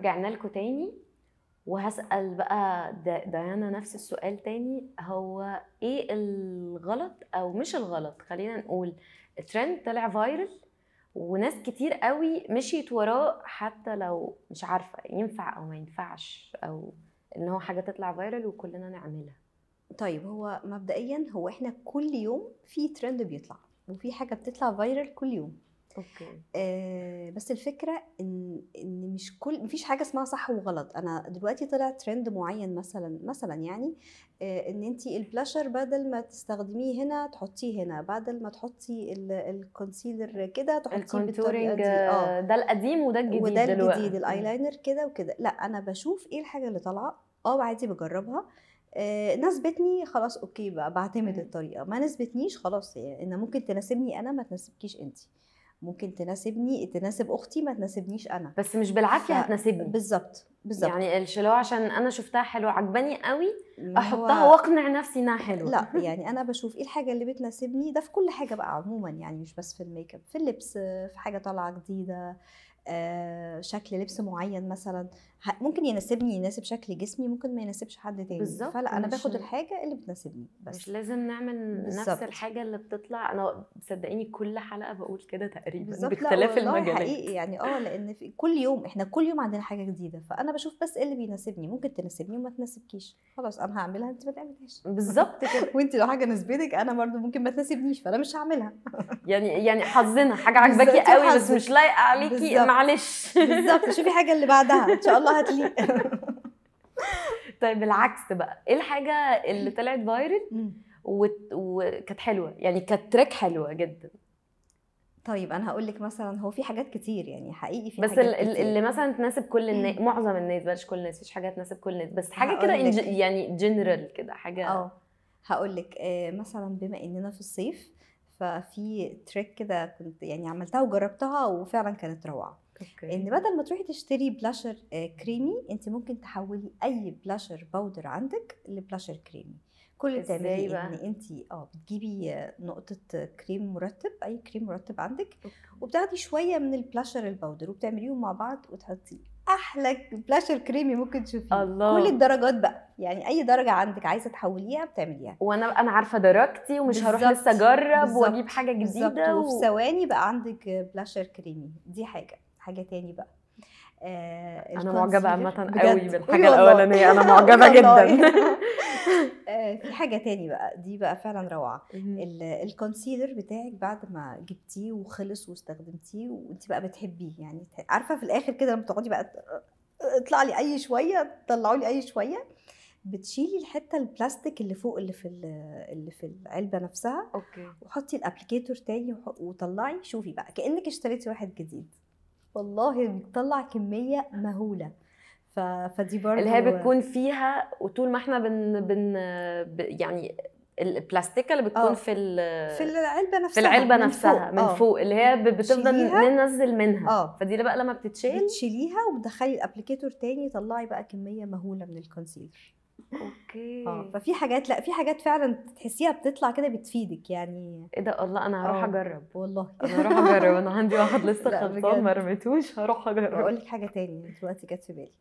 رجعنا لكم تاني وهسأل بقى ديانا نفس السؤال تاني هو ايه الغلط او مش الغلط خلينا نقول ترند طلع فايرل وناس كتير قوي مشيت وراه حتى لو مش عارفه ينفع او ما ينفعش او ان هو حاجه تطلع فايرل وكلنا نعملها طيب هو مبدئيا هو احنا كل يوم في ترند بيطلع وفي حاجه بتطلع فايرل كل يوم اوكي آه بس الفكره ان ان مش كل مفيش حاجه اسمها صح وغلط انا دلوقتي طلع ترند معين مثلا مثلا يعني آه ان انت البلاشر بدل ما تستخدميه هنا تحطيه هنا بدل ما تحطي الكونسيلر كده تحطيه الكونتورنج آه. آه. ده القديم وده الجديد وده الجديد الايلاينر كده وكده لا انا بشوف ايه الحاجه اللي طالعه اه عادي بجربها آه ناسبتني خلاص اوكي بقى بعتمد الطريقه ما ناسبتنيش خلاص يعني ان ممكن تناسبني انا ما تناسبكيش انت ممكن تناسبني تناسب اختي ما تناسبنيش انا بس مش بالعافيه ف... هتناسبني بالظبط بالظبط يعني الشلو عشان انا شفتها حلو عجباني قوي احطها هو... واقنع نفسي انها حلوه لا يعني انا بشوف ايه الحاجه اللي بتناسبني ده في كل حاجه بقى عموما يعني مش بس في الميك اب في اللبس في حاجه طالعه جديده آه شكل لبس معين مثلا ممكن يناسبني يناسب شكل جسمي ممكن ما يناسبش حد تاني بالظبط فلا انا باخد الحاجه اللي بتناسبني بس مش لازم نعمل بالزبط. نفس الحاجه اللي بتطلع انا صدقيني كل حلقه بقول كده تقريبا باختلاف المجالات حقيقي يعني اه لان في كل يوم احنا كل يوم عندنا حاجه جديده فانا بشوف بس ايه اللي بيناسبني ممكن تناسبني وما تناسبكيش خلاص انا هعملها انت ما تعملهاش بالظبط كده وانت لو حاجه ناسبتك انا برضو ممكن ما تناسبنيش فانا مش هعملها يعني يعني حظنا حاجه عاجباكي قوي بس مش لايقه عليكي معلش بالظبط شوفي حاجه اللي بعدها ان شاء الله هات لي طيب العكس بقى ايه الحاجه اللي طلعت فايرل وكانت حلوه يعني كانت تراك حلوه جدا طيب انا هقول لك مثلا هو في حاجات كتير يعني حقيقي في بس حاجات كتير. اللي مثلا تناسب كل الناس معظم الناس بلاش كل الناس مفيش حاجه تناسب كل الناس بس حاجه كده يعني جنرال كده حاجه اه هقول لك آه، مثلا بما اننا في الصيف ففي تريك كده كنت يعني عملتها وجربتها وفعلا كانت روعه أوكي. ان بدل ما تروحي تشتري بلاشر آه، كريمي انت ممكن تحولي اي بلاشر باودر عندك لبلاشر كريمي كل اللي بتعمليه ان انت اه بتجيبي آه، نقطه آه، كريم مرتب اي كريم مرتب عندك وبتاخدي شويه من البلاشر الباودر وبتعمليهم مع بعض وتحطي احلى بلاشر كريمي ممكن تشوفيه الله. كل الدرجات بقى يعني اي درجه عندك عايزه تحوليها بتعمليها وانا انا عارفه درجتي ومش بالزبط. هروح لسه اجرب واجيب حاجه جديده و... وفي ثواني بقى عندك بلاشر كريمي دي حاجه حاجه تاني بقى آه انا معجبه عامه قوي بالحاجه الاولانيه انا معجبه جدا آه، في حاجه تاني بقى دي بقى فعلا روعه الكونسيلر بتاعك بعد ما جبتيه وخلص واستخدمتيه وانت بقى بتحبيه يعني عارفه في الاخر كده لما تقعدي بقى اطلع لي اي شويه طلعوا لي اي شويه بتشيلي الحته البلاستيك اللي فوق اللي في اللي في العلبه نفسها اوكي وحطي الابلكيتور تاني وطلعي شوفي بقى كانك اشتريتي واحد جديد والله بتطلع كميه مهوله ف... فدي برضه اللي هي بتكون فيها وطول ما احنا بن, بن... يعني البلاستيكه اللي بتكون أوه. في في العلبه نفسها في العلبه من نفسها فوق. من أوه. فوق اللي هي بتفضل ننزل منها أوه. فدي بقى لما بتتشال بتشيليها وبتدخلي الابلكيتور تاني طلعي بقى كميه مهوله من الكونسيلر اوكي اه ففي حاجات لا في حاجات فعلا تحسيها بتطلع كده بتفيدك يعني ايه ده الله انا هروح آه، اجرب والله انا هروح اجرب انا عندي واحد لسه خلطان ما رميتوش هروح اجرب هقول لك حاجه تاني دلوقتي جت في بالي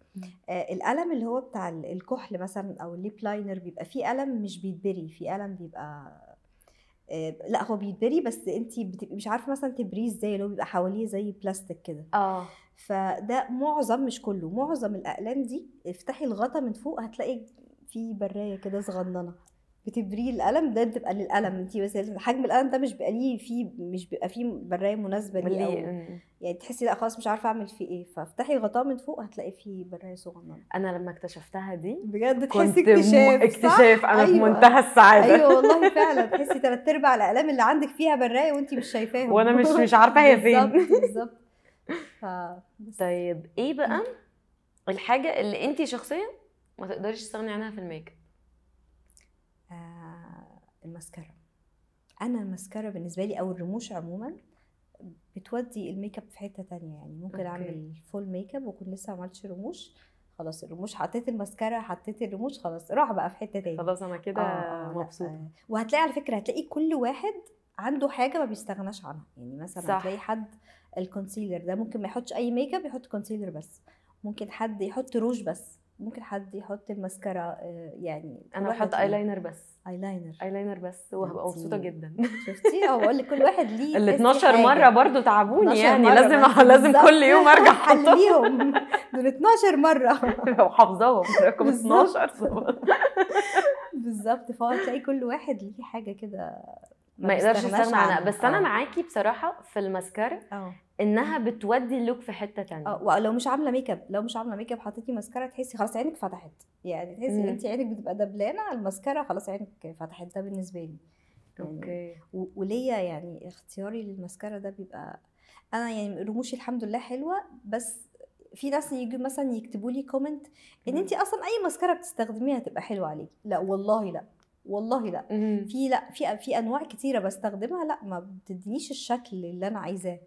آه الالم اللي هو بتاع الكحل مثلا او الليب لاينر بيبقى فيه الم مش بيتبري في الم بيبقى آه، لا هو بيتبري بس انت بتبقي مش عارفه مثلا تبريه ازاي اللي هو بيبقى حواليه زي بلاستيك كده اه فده معظم مش كله معظم الاقلام دي افتحي الغطا من فوق هتلاقي في برايه كده صغننه بتبريه القلم ده بتبقى للقلم انت بس حجم القلم ده مش بيبقى ليه في مش بيبقى فيه برايه مناسبه ليه يعني تحسي لا خلاص مش عارفه اعمل فيه ايه فافتحي الغطاء من فوق هتلاقي فيه برايه صغننه انا لما اكتشفتها دي بجد تحسي اكتشاف اكتشاف انا أيوة. في منتهى السعاده ايوه والله فعلا تحسي ثلاث ارباع الاقلام اللي عندك فيها برايه وانت مش شايفاها وانا مش مش عارفه هي فين بالظبط ف... طيب ايه بقى الحاجه اللي انت شخصيا ما تقدريش تستغني عنها في الميك اب آه المسكرة انا المسكرة بالنسبة لي او الرموش عموما بتودي الميك اب في حتة تانية يعني ممكن أوكي. اعمل فول ميك اب واكون لسه ما عملتش رموش خلاص الرموش حطيت المسكرة حطيت الرموش خلاص راح بقى في حتة تانية خلاص انا كده آه, آه، مبسوطة آه. وهتلاقي على فكرة هتلاقي كل واحد عنده حاجه ما بيستغناش عنها يعني مثلا صح. هتلاقي حد الكونسيلر ده ممكن ما يحطش اي ميك اب يحط كونسيلر بس ممكن حد يحط روج بس ممكن حد يحط المسكرة آه، يعني انا بحط ايلاينر بس ايلاينر ايلاينر بس وهبقى مبسوطه جدا شفتي اه بقول لك كل واحد ليه ال 12 مره برضو تعبوني يعني لازم لازم كل يوم ارجع احطهم دول 12 مره لو حافظاهم رقم 12 بالظبط فهو تلاقي كل واحد ليه حاجه كده ما, يقدرش يستغنى عنها بس انا آه. معاكي بصراحه في الماسكارا آه. انها بتودي اللوك في حته تانية اه ولو مش عامله ميك اب لو مش عامله ميك اب حطيتي ماسكارا تحسي خلاص عينك فتحت يعني تحسي ان انت عينك بتبقى دبلانه الماسكارا خلاص عينك فتحت ده بالنسبه لي يعني اوكي وليا يعني اختياري للماسكارا ده بيبقى انا يعني رموشي الحمد لله حلوه بس في ناس يجوا مثلا يكتبوا لي كومنت ان انت اصلا اي ماسكارا بتستخدميها هتبقى حلوه عليكي لا والله لا والله لا في لا في في انواع كتيره بستخدمها لا ما بتدينيش الشكل اللي انا عايزاه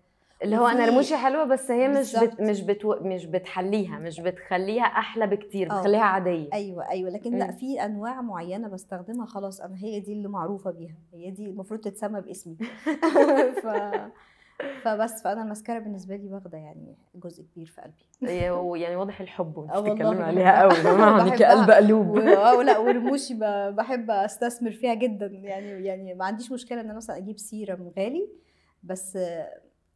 اللي هو انا رموشي حلوه بس هي مش بت مش بتو مش بتحليها مش بتخليها احلى بكتير آه. بتخليها عاديه ايوه ايوه لكن م. لا في انواع معينه بستخدمها خلاص انا هي دي اللي معروفه بيها هي دي المفروض تتسمى باسمي ف فبس فانا المسكره بالنسبه لي واخده يعني جزء كبير في قلبي يعني واضح الحب وانت آه، بتتكلمي عليها قوي يعني قلب قلوب اه لا ورموشي بحب استثمر فيها جدا يعني يعني ما عنديش مشكله ان انا مثلا اجيب سيرم غالي بس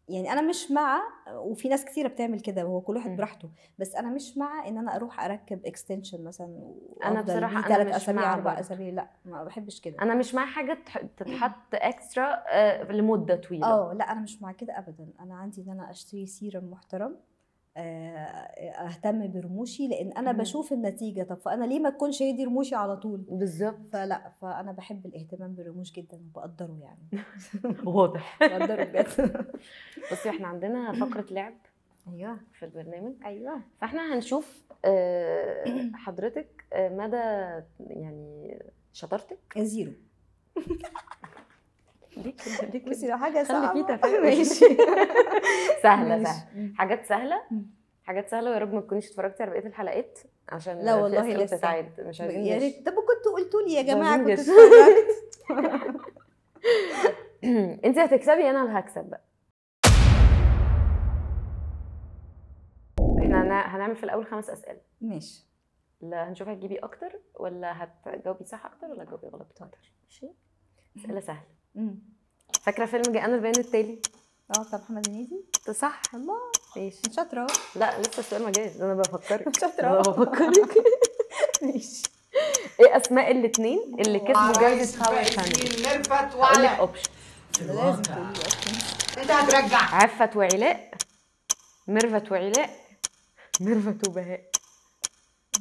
يعني انا مش مع وفي ناس كثيره بتعمل كده وهو كل واحد براحته بس انا مش مع ان انا اروح اركب اكستنشن مثلا انا بصراحه انا ثلاث اسابيع اربع اسابيع لا ما بحبش كده انا مش مع حاجه تتحط اكسترا آه، لمده طويله اه لا انا مش مع كده ابدا انا عندي ان انا اشتري سيرم محترم آه، اهتم برموشي لان انا مم. بشوف النتيجه طب فانا ليه ما تكونش هي دي رموشي على طول بالظبط فلا فانا بحب الاهتمام بالرموش جدا وبقدره يعني واضح بقدره بجد بصي احنا عندنا فقره لعب ايوه في البرنامج ايوه فاحنا هنشوف آه، حضرتك آه، مدى يعني شطارتك زيرو ليك ليك بصي لو حاجه سهله خلي في تفاهم ماشي سهله سهله حاجات سهله حاجات سهله ويا رب ما تكونيش اتفرجتي على بقيه الحلقات عشان لا والله لسه مش عايزين يا ريت طب كنتوا قلتوا لي يا جماعه كنت اتفرجت انت هتكسبي انا اللي هكسب بقى احنا هنعمل في الاول خمس اسئله ماشي لا هنشوف هتجيبي اكتر ولا هتجاوبي صح اكتر ولا هتجاوبي غلط اكتر طيب، ماشي اسئله سهله فاكره فيلم انا البيان التالي اه بتاع محمد هنيدي صح الله ماشي شاطره لا لسه السؤال ما جاش انا بفكرك شاطره انا بفكرك ماشي ايه اسماء الاثنين اللي كسبوا جايزه هوا شانل هقول لك اوبشن لازم تقولي انت هترجع عفت وعلاء ميرفت وعلاء ميرفت وبهاء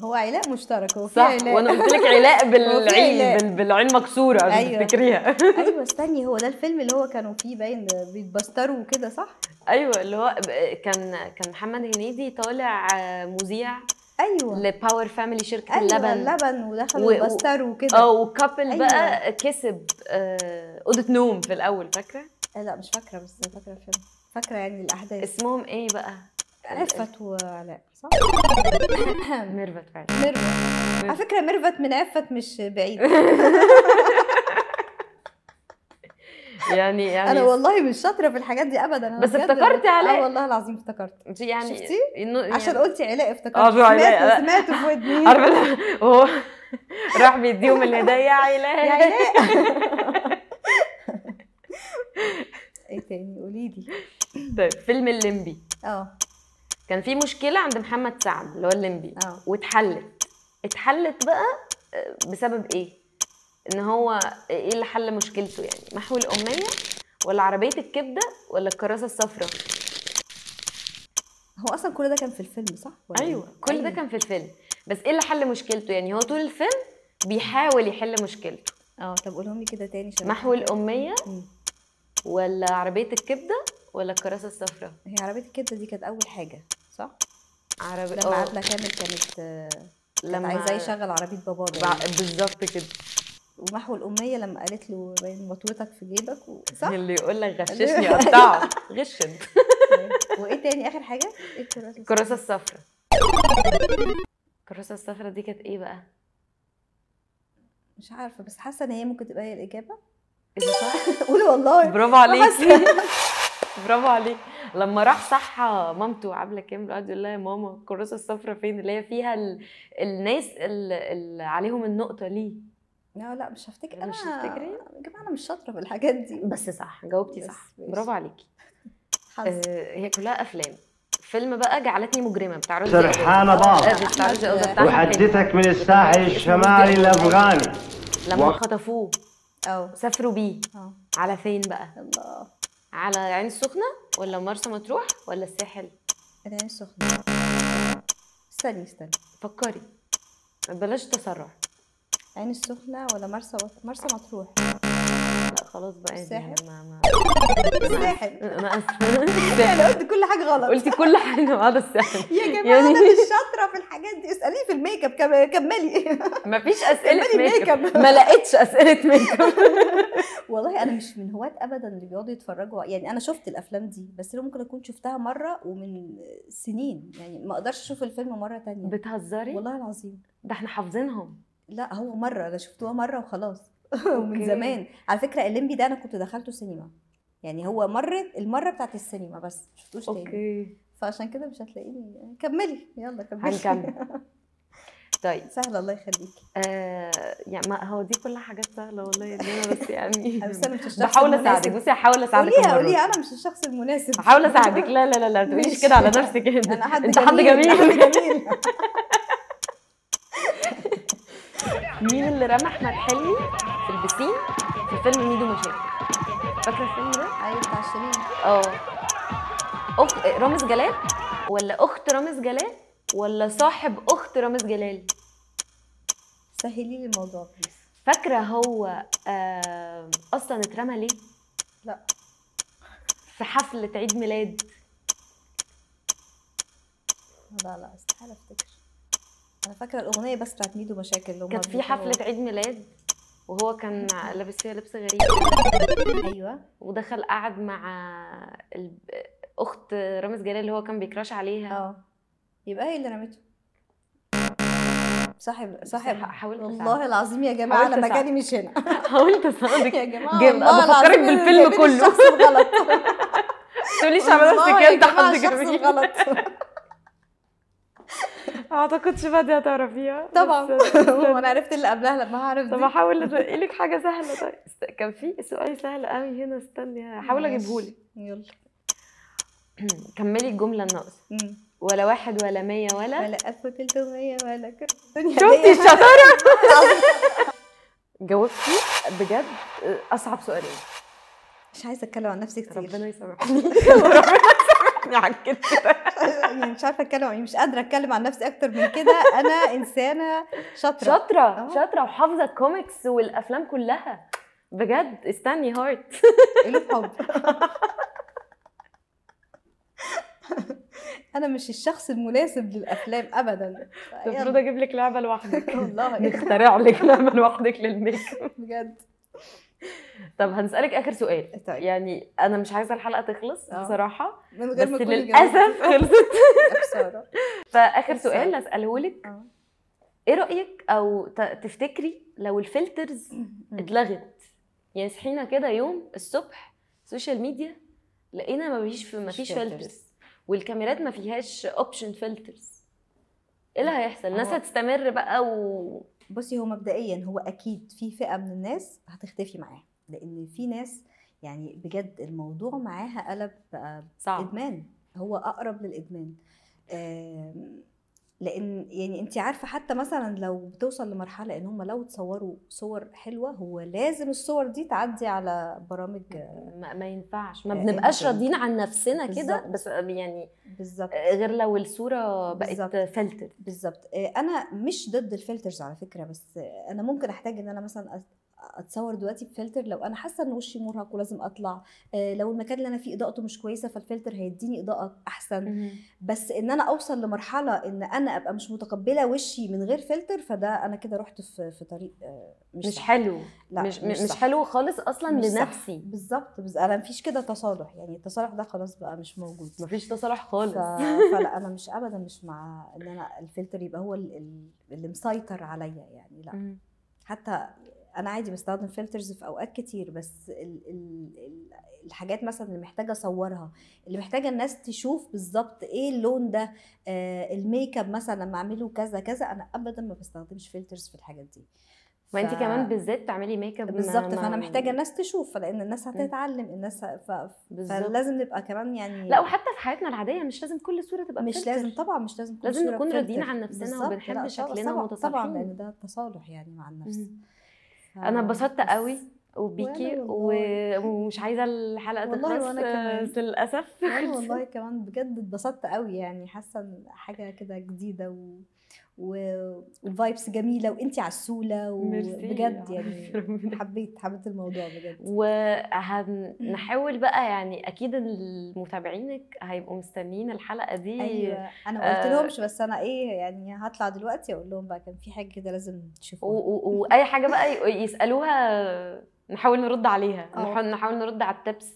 هو علاء مشترك هو في صح علاء وانا قلت لك علاء بالعين بالعين مكسوره عشان أيوة. تفتكريها ايوه استني هو ده الفيلم اللي هو كانوا فيه باين بيتبستروا وكده صح؟ ايوه اللي هو كان كان محمد هنيدي طالع آه، مذيع ايوه لباور فاميلي شركه أيوة اللبن اللبن ودخلوا و... وكده اه وكابل أيوة. بقى كسب آه، اوضه نوم في الاول فاكره؟ آه، لا مش فاكره بس فاكره الفيلم فاكره يعني الاحداث اسمهم ايه بقى؟ عفت وعلاء صح؟ ميرفت فعلا ميرفت على فكرة ميرفت من عفت مش بعيد يعني يعني انا والله مش شاطره في الحاجات دي ابدا أنا بس افتكرتي آه علاء اه والله العظيم افتكرت يعني شفتي يعني عشان قلتي علاء افتكرت اه سمعت في ودني عارفه هو راح بيديهم الهدايا يا علاء يا علاء ايه تاني قولي لي طيب فيلم الليمبي اه كان في مشكله عند محمد سعد اللي هو الليمبي اه. واتحلت اتحلت بقى آه، بسبب ايه ان هو ايه اللي حل مشكلته يعني محو الاميه ولا عربيه الكبده ولا الكراسه الصفراء هو اصلا كل ده كان في الفيلم صح ولا إيه؟ ايوه كل أيوة. ده كان في الفيلم بس ايه اللي حل مشكلته يعني هو طول الفيلم بيحاول يحل مشكلته اه طب قولهم لي كده تاني شباب محو الاميه ولا عربيه الكبده ولا الكراسه الصفراء هي عربيه الكبده دي كانت اول حاجه صح؟ عربي لما آه. قعدنا كامل كانت لما عايزاه يشغل عربية باباه يعني. بالظبط كده ومحو الأمية لما قالت له باين مطوتك في جيبك و... صح؟ اللي يقول لك غششني قطعه انت وايه تاني آخر حاجة؟ ايه الكراسة الصفراء الكراسة الصفراء دي كانت ايه بقى؟ مش عارفة بس حاسة ان هي ممكن تبقى هي الإجابة إذا إيه صح قولي والله برافو عليك برافو عليك لما راح صحى مامته عامله كامل قعد يقول لها يا ماما الكراسه الصفراء فين اللي هي فيها ال... الناس اللي عليهم النقطه ليه لا لا مش هفتكر انا مش هفتكري يا جماعه انا مش شاطره في الحاجات دي بس صح جاوبتي صح برافو عليكي آه هي كلها افلام فيلم بقى جعلتني مجرمه بتاع رشدي سرحانه بعض وحدثك من الساحل الشمالي الافغاني لما و... خطفوه أو. سافروا بيه على فين بقى الله على العين السخنه ولا مرسى مطروح ولا الساحل العين السخنة استني استني فكري بلاش تسرع العين السخنة ولا مرسى مرسى مطروح خلاص بقى يعني ساحر ما ما الساحل ما انا يعني قلت كل حاجه غلط قلتي كل حاجه ما هذا الساحل يا جماعه يعني... انا مش شاطره في الحاجات دي اساليه في الميك اب كملي مفيش اسئله ميك اب ما لقيتش اسئله ميك اب والله انا مش من هواة ابدا اللي بيقعدوا يتفرجوا يعني انا شفت الافلام دي بس انا ممكن اكون شفتها مره ومن سنين يعني ما اقدرش اشوف الفيلم مره تانية بتهزري والله العظيم ده احنا حافظينهم لا هو مره انا شفتوها مره وخلاص ومن زمان على فكره الليمبي ده انا كنت دخلته سينما يعني هو مرت المره بتاعت السينما بس شفتوش تاني اوكي فعشان كده مش هتلاقيني كملي يلا كملي هنكمل طيب سهله الله يخليكي آه يعني ما هو دي كل حاجات سهله والله يا بس يعني بس انا مش بحاول اساعدك بصي هحاول اساعدك قوليها قوليها انا مش الشخص المناسب هحاول اساعدك لا لا لا لا تقوليش كده على نفسك يعني. انا حد انت حد جميل حد جميل مين اللي رمى احمد حلمي في البسين في فيلم ميدو مشاكل فاكره الفيلم ده؟ ايوه بتاع شيرين اه اخت رامز جلال ولا اخت رامز جلال ولا صاحب اخت رامز جلال؟ سهلي لي الموضوع بليز فاكره هو آه اصلا اترمى ليه؟ لا في حفلة عيد ميلاد لا لا استحالة افتكر انا فاكره الاغنيه بس بتاعت ميدو مشاكل كان في حفله عيد ميلاد وهو كان لابس فيها لبس غريب ايوه ودخل قعد مع اخت رامز جلال اللي هو كان بيكراش عليها اه يبقى هي اللي رمته صاحب صاحب حاولت والله صعب. العظيم يا جماعه انا مكاني مش هنا حاولت اصدق يا جماعه انا بفكرك بالفيلم كله تقوليش عملت كده انت حد جنبي غلط اعتقدش فادي هتعرفيها طبعا وانا عرفت اللي قبلها لما هعرف طب احاول الاقي لك حاجه سهله طيب كان في سؤال سهل قوي هنا استني هحاول اجيبهولك يلا كملي الجمله الناقصه ولا واحد ولا مية ولا ولا 1300 ولا كده الدنيا شفتي الشطارة جاوبتي بجد أصعب سؤالين مش عايزة أتكلم عن نفسي كتير ربنا يسامحني تضحكني على يعني مش عارفه اتكلم يعني مش قادره اتكلم عن نفسي اكتر من كده انا انسانه شاطره شاطره آه. شاطره وحافظه الكوميكس والافلام كلها بجد استني هارت إيه الحب انا مش الشخص المناسب للافلام ابدا المفروض اجيب لك لعبه لوحدك والله نخترع لك لعبه لوحدك للميك بجد طب هنسالك اخر سؤال طيب. يعني انا مش عايزه الحلقه تخلص أوه. بصراحه من غير بس للاسف خلصت فاخر سؤال اساله لك آه. ايه رايك او تفتكري لو الفلترز اتلغت يعني صحينا كده يوم الصبح سوشيال ميديا لقينا ما فيش ما فيش فلترز والكاميرات ما فيهاش اوبشن فلترز ايه اللي هيحصل الناس هتستمر بقى و بصي هو مبدئيا هو اكيد في فئه من الناس هتختفي معاه لان في ناس يعني بجد الموضوع معاها قلب بقى آه، صعب. ادمان هو اقرب للادمان لان يعني انت عارفه حتى مثلا لو بتوصل لمرحله ان هم لو تصوروا صور حلوه هو لازم الصور دي تعدي على برامج ما, ما ينفعش ما آه، بنبقاش راضيين عن نفسنا كده بس يعني بالظبط آه، غير لو الصوره بقت فلتر بالظبط آه، انا مش ضد الفلترز على فكره بس انا ممكن احتاج ان انا مثلا اتصور دلوقتي بفلتر لو انا حاسه ان وشي مرهق ولازم اطلع آه، لو المكان اللي انا فيه اضاءته مش كويسه فالفلتر هيديني اضاءه احسن بس ان انا اوصل لمرحله ان انا ابقى مش متقبله وشي من غير فلتر فده انا كده رحت في في طريق آه، مش, مش حلو لا مش مش, مش حلو خالص اصلا مش لنفسي بالظبط بز... انا مفيش كده تصالح يعني التصالح ده خلاص بقى مش موجود مفيش تصالح خالص ف... فلا انا مش ابدا مش مع ان انا الفلتر يبقى هو اللي مسيطر عليا يعني لا حتى انا عادي بستخدم فلترز في اوقات كتير بس الـ الـ الحاجات مثلا اللي محتاجه اصورها اللي محتاجه الناس تشوف بالظبط ايه اللون ده آه الميك اب مثلا لما اعمله كذا كذا انا ابدا ما بستخدمش فلترز في الحاجات دي ف... كمان بالذات بتعملي ميك اب بالظبط ما... فانا محتاجه يعني الناس تشوف لان الناس هتتعلم الناس ه... ف... فلازم نبقى كمان يعني لا وحتى في حياتنا العاديه مش لازم كل صوره تبقى مش فلتر. لازم طبعا مش لازم كل لازم نكون راضيين عن نفسنا وبنحب شكلنا ومتصالحين طبعا لان ده تصالح يعني مع النفس م- انا آه، اتبسطت قوي وبيكي ومش عايزه الحلقه تخلص بس للاسف والله كمان بجد اتبسطت قوي يعني حاسه حاجه كده جديده و... والفايبس جميله وانت عسوله وبجد يعني حبيت حبيت الموضوع بجد وهنحاول بقى يعني اكيد المتابعينك هيبقوا مستنيين الحلقه دي ايوه انا ما آه، قلت لهمش بس انا ايه يعني هطلع دلوقتي اقول لهم بقى كان في حاجه كده لازم تشوفوها واي حاجه بقى يسالوها نحاول نرد عليها آه. نحاول نحاول نرد على التبس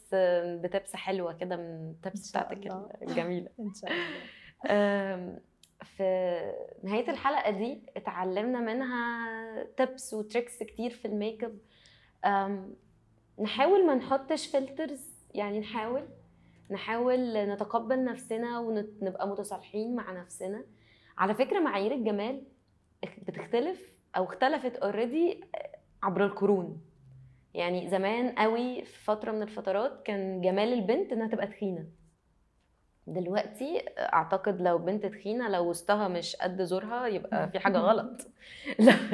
بتبس حلوه كده من التبس بتاعتك الجميله ان شاء الله في نهايه الحلقه دي اتعلمنا منها تبس وتريكس كتير في الميك اب نحاول ما نحطش فلترز يعني نحاول نحاول نتقبل نفسنا ونبقى متصالحين مع نفسنا على فكره معايير الجمال بتختلف او اختلفت اوريدي عبر القرون يعني زمان قوي في فتره من الفترات كان جمال البنت انها تبقى تخينه دلوقتي اعتقد لو بنت تخينه لو وسطها مش قد زورها يبقى في حاجه غلط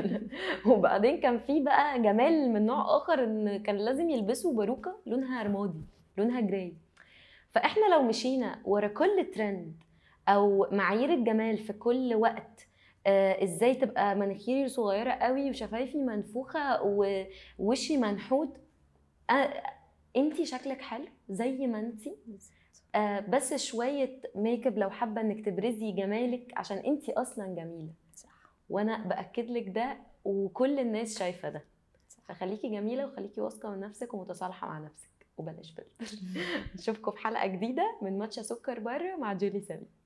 وبعدين كان في بقى جمال من نوع اخر ان كان لازم يلبسوا باروكه لونها رمادي لونها جراي فاحنا لو مشينا ورا كل ترند او معايير الجمال في كل وقت آه ازاي تبقى مناخيري صغيره قوي وشفايفي منفوخه ووشي منحوت آه انت شكلك حلو زي ما انت آه، بس شويه ميك اب لو حابه انك تبرزي جمالك عشان انت اصلا جميله صح وانا باكد لك ده وكل الناس شايفه ده صح. فخليكي جميله وخليكي واثقه من نفسك ومتصالحه مع نفسك وبلاش بلبل نشوفكم في حلقه جديده من ماتشا سكر بره مع جولي سليم